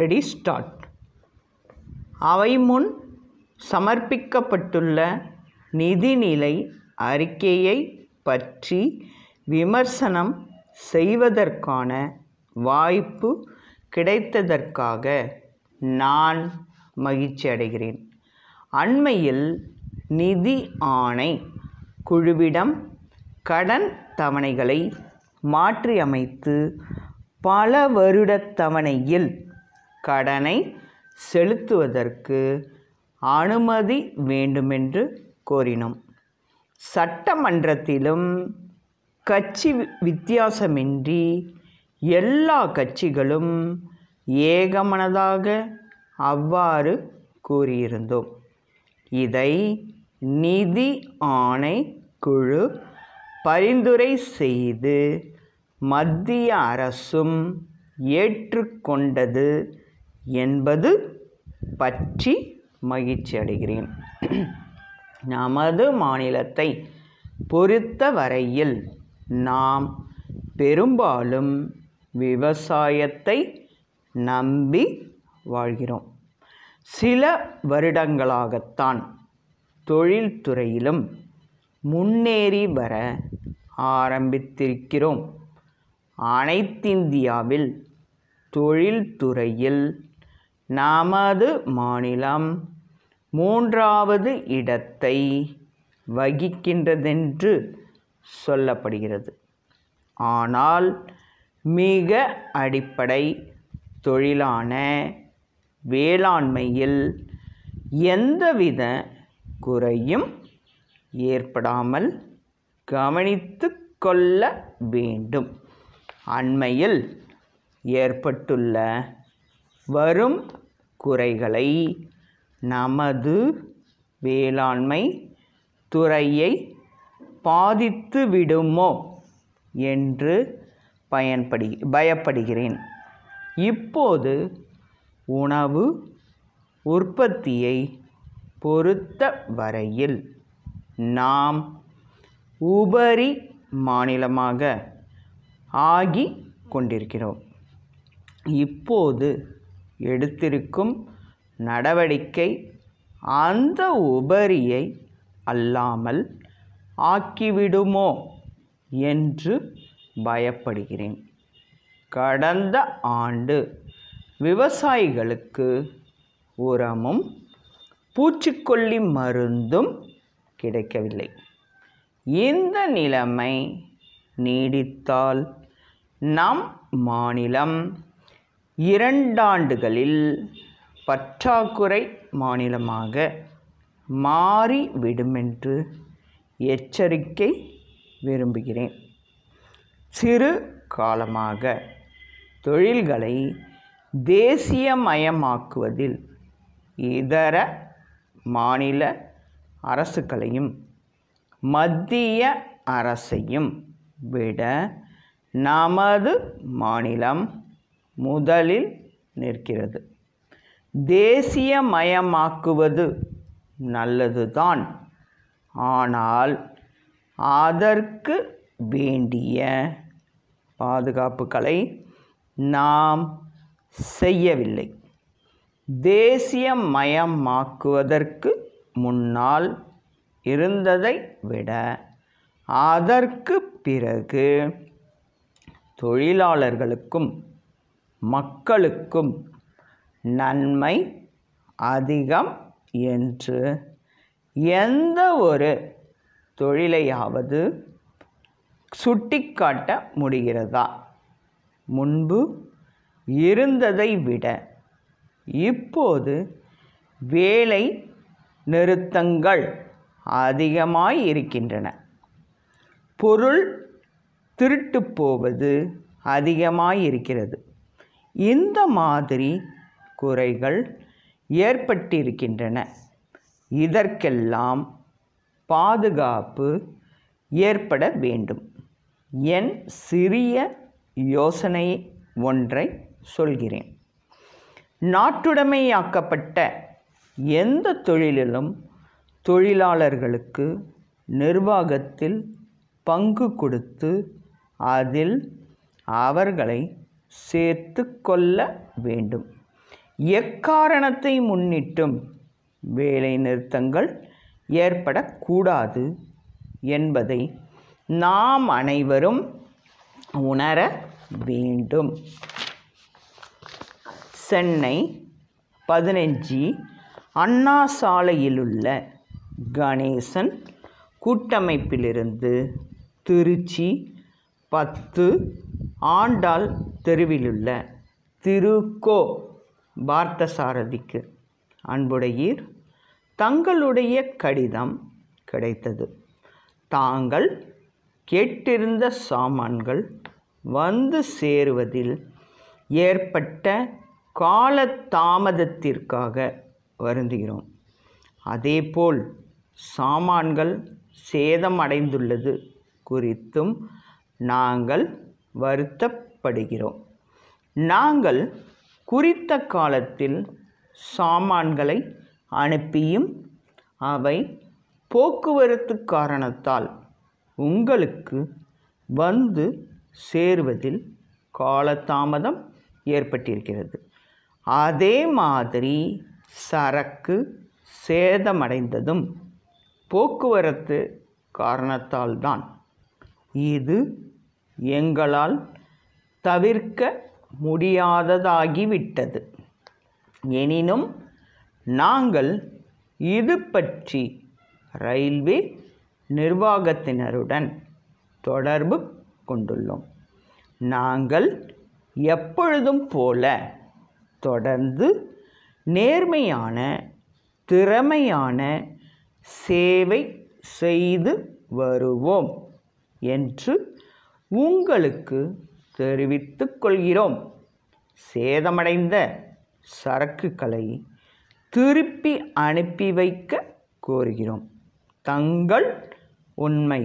ready start அவை முன் சமர்ப்பிக்கப்பட்டுள்ள நிதிநிலை அறிக்கையை பற்றி விமர்சனம் செய்வதற்கான வாய்ப்பு கிடைத்ததற்காக நான் மகிழ்ச்சி அடைகிறேன் அண்மையில் நிதி ஆணை குழுவிடம் கடன் தவணைகளை மாற்றியமைத்து பல வருட தவணையில் கடனை செலுத்துவதற்கு அனுமதி வேண்டுமென்று கோரினோம் சட்டமன்றத்திலும் கட்சி வித்தியாசமின்றி எல்லா கட்சிகளும் ஏகமனதாக அவ்வாறு கூறியிருந்தோம் இதை நிதி ஆணை குழு பரிந்துரை செய்து மத்திய அரசும் ஏற்றுக்கொண்டது என்பது பற்றி மகிழ்ச்சி அடைகிறேன் நமது மாநிலத்தை பொறுத்த வரையில் நாம் பெரும்பாலும் விவசாயத்தை நம்பி வாழ்கிறோம் சில வருடங்களாகத்தான் தொழில்துறையிலும் முன்னேறி வர ஆரம்பித்திருக்கிறோம் அனைத்திந்தியாவில் தொழில்துறையில் நமது மாநிலம் மூன்றாவது இடத்தை வகிக்கின்றதென்று சொல்லப்படுகிறது ஆனால் மிக அடிப்படை தொழிலான வேளாண்மையில் எந்தவித குறையும் ஏற்படாமல் கவனித்து கொள்ள வேண்டும் அண்மையில் ஏற்பட்டுள்ள வரும் குறைகளை நமது வேளாண்மை துறையை பாதித்து விடுமோ என்று பயன்படி பயப்படுகிறேன் இப்போது உணவு உற்பத்தியை பொறுத்த வரையில் நாம் உபரி மாநிலமாக ஆகி கொண்டிருக்கிறோம் இப்போது எடுத்திருக்கும் நடவடிக்கை அந்த உபரியை அல்லாமல் ஆக்கிவிடுமோ என்று பயப்படுகிறேன் கடந்த ஆண்டு விவசாயிகளுக்கு உரமும் பூச்சிக்கொல்லி மருந்தும் கிடைக்கவில்லை இந்த நிலைமை நீடித்தால் நம் மாநிலம் இரண்டாண்டுகளில் பற்றாக்குறை மாநிலமாக மாறிவிடுமென்று எச்சரிக்கை விரும்புகிறேன் சிறு காலமாக தொழில்களை தேசியமயமாக்குவதில் இதர மாநில அரசுகளையும் மத்திய அரசையும் விட நமது மாநிலம் முதலில் நிற்கிறது தேசியமயமாக்குவது நல்லதுதான் ஆனால் அதற்கு வேண்டிய பாதுகாப்புகளை நாம் செய்யவில்லை தேசியமயமாக்குவதற்கு முன்னால் இருந்ததை விட அதற்கு பிறகு தொழிலாளர்களுக்கும் மக்களுக்கும் நன்மை அதிகம் என்று எந்த ஒரு தொழிலையாவது சுட்டிக்காட்ட முடிகிறதா முன்பு இருந்ததை விட இப்போது வேலை நிறுத்தங்கள் அதிகமாய் இருக்கின்றன பொருள் திருட்டு போவது அதிகமாயிருக்கிறது இருக்கிறது இந்த மாதிரி குறைகள் ஏற்பட்டிருக்கின்றன இதற்கெல்லாம் பாதுகாப்பு ஏற்பட வேண்டும் என் சிறிய யோசனை ஒன்றை சொல்கிறேன் நாட்டுடைமையாக்கப்பட்ட எந்த தொழிலிலும் தொழிலாளர்களுக்கு நிர்வாகத்தில் பங்கு கொடுத்து அதில் அவர்களை சேர்த்து கொள்ள வேண்டும் எக்காரணத்தை முன்னிட்டும் வேலை நிறுத்தங்கள் ஏற்படக்கூடாது என்பதை நாம் அனைவரும் உணர வேண்டும் சென்னை பதினஞ்சு அண்ணா சாலையிலுள்ள கணேசன் கூட்டமைப்பிலிருந்து திருச்சி பத்து ஆண்டாள் தெருவிலுள்ள திருக்கோ பார்த்தசாரதிக்கு அன்புடையீர் தங்களுடைய கடிதம் கிடைத்தது தாங்கள் கேட்டிருந்த சாமான்கள் வந்து சேருவதில் ஏற்பட்ட கால தாமதத்திற்காக வருந்துகிறோம் அதேபோல் சாமான்கள் சேதமடைந்துள்ளது குறித்தும் நாங்கள் வருத்த படுகிறோம் நாங்கள் குறித்த காலத்தில் சாமான்களை அனுப்பியும் அவை போக்குவரத்து காரணத்தால் உங்களுக்கு வந்து சேருவதில் காலதாமதம் ஏற்பட்டிருக்கிறது அதே மாதிரி சரக்கு சேதமடைந்ததும் போக்குவரத்து காரணத்தால்தான் இது எங்களால் தவிர்க்க முடியாததாகிவிட்டது எனினும் நாங்கள் இது பற்றி ரயில்வே நிர்வாகத்தினருடன் தொடர்பு கொண்டுள்ளோம் நாங்கள் எப்பொழுதும் போல தொடர்ந்து நேர்மையான திறமையான சேவை செய்து வருவோம் என்று உங்களுக்கு தெரிவித்துக் கொள்கிறோம் சேதமடைந்த சரக்குகளை திருப்பி அனுப்பி வைக்க கோருகிறோம் தங்கள் உண்மை